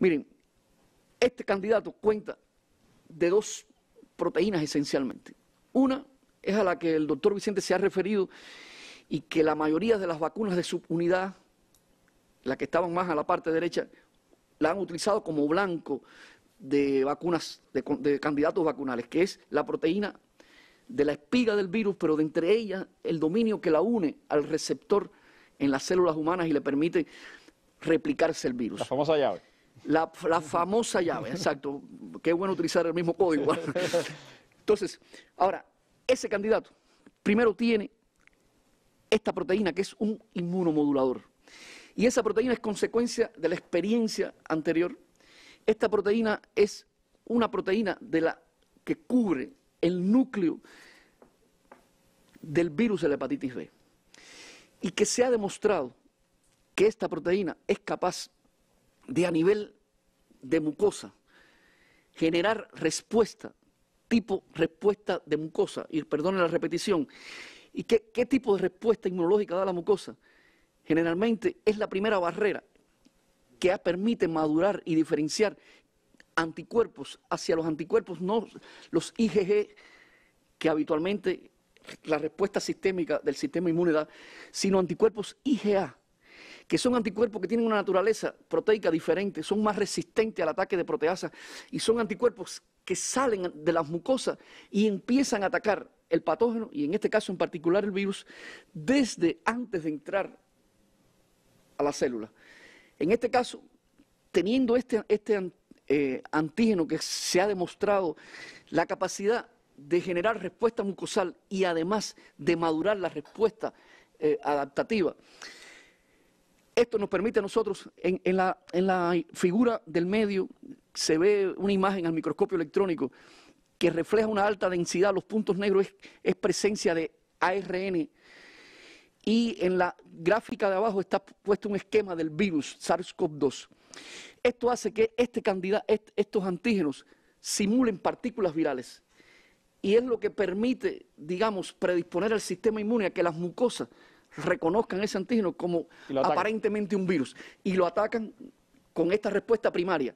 Miren, este candidato cuenta de dos proteínas esencialmente. Una es a la que el doctor Vicente se ha referido y que la mayoría de las vacunas de su unidad, las que estaban más a la parte derecha, la han utilizado como blanco de vacunas, de, de, candidatos vacunales, que es la proteína de la espiga del virus, pero de entre ellas el dominio que la une al receptor en las células humanas y le permite replicarse el virus. La famosa llave. La, famosa llave, exacto. Qué bueno utilizar el mismo código. Entonces, ahora, ese candidato primero tiene esta proteína que es un inmunomodulador. Y esa proteína es consecuencia de la experiencia anterior. Esta proteína es una proteína de la que cubre el núcleo del virus de la hepatitis B. Y que se ha demostrado que esta proteína es capaz de a nivel de mucosa, generar respuesta, tipo respuesta de mucosa, y perdone la repetición, ¿y qué, qué tipo de respuesta inmunológica da la mucosa? Generalmente es la primera barrera que permite madurar y diferenciar anticuerpos hacia los anticuerpos, no los IgG, que habitualmente la respuesta sistémica del sistema inmune da, sino anticuerpos IgA, que son anticuerpos que tienen una naturaleza proteica diferente, son más resistentes al ataque de proteasas y son anticuerpos que salen de las mucosas y empiezan a atacar el patógeno, y en este caso en particular el virus, desde antes de entrar a la célula. En este caso, teniendo este, este eh, antígeno que se ha demostrado la capacidad de generar respuesta mucosal y además de madurar la respuesta eh, adaptativa, esto nos permite a nosotros, en, la, figura del medio, se ve una imagen al microscopio electrónico que refleja una alta densidad, los puntos negros es, presencia de ARN. Y en la gráfica de abajo está puesto un esquema del virus SARS-CoV-2. Esto hace que este candidato, estos antígenos simulen partículas virales. Y es lo que permite, digamos, predisponer al sistema inmune a que las mucosas reconozcan ese antígeno como aparentemente un virus y lo atacan con esta respuesta primaria.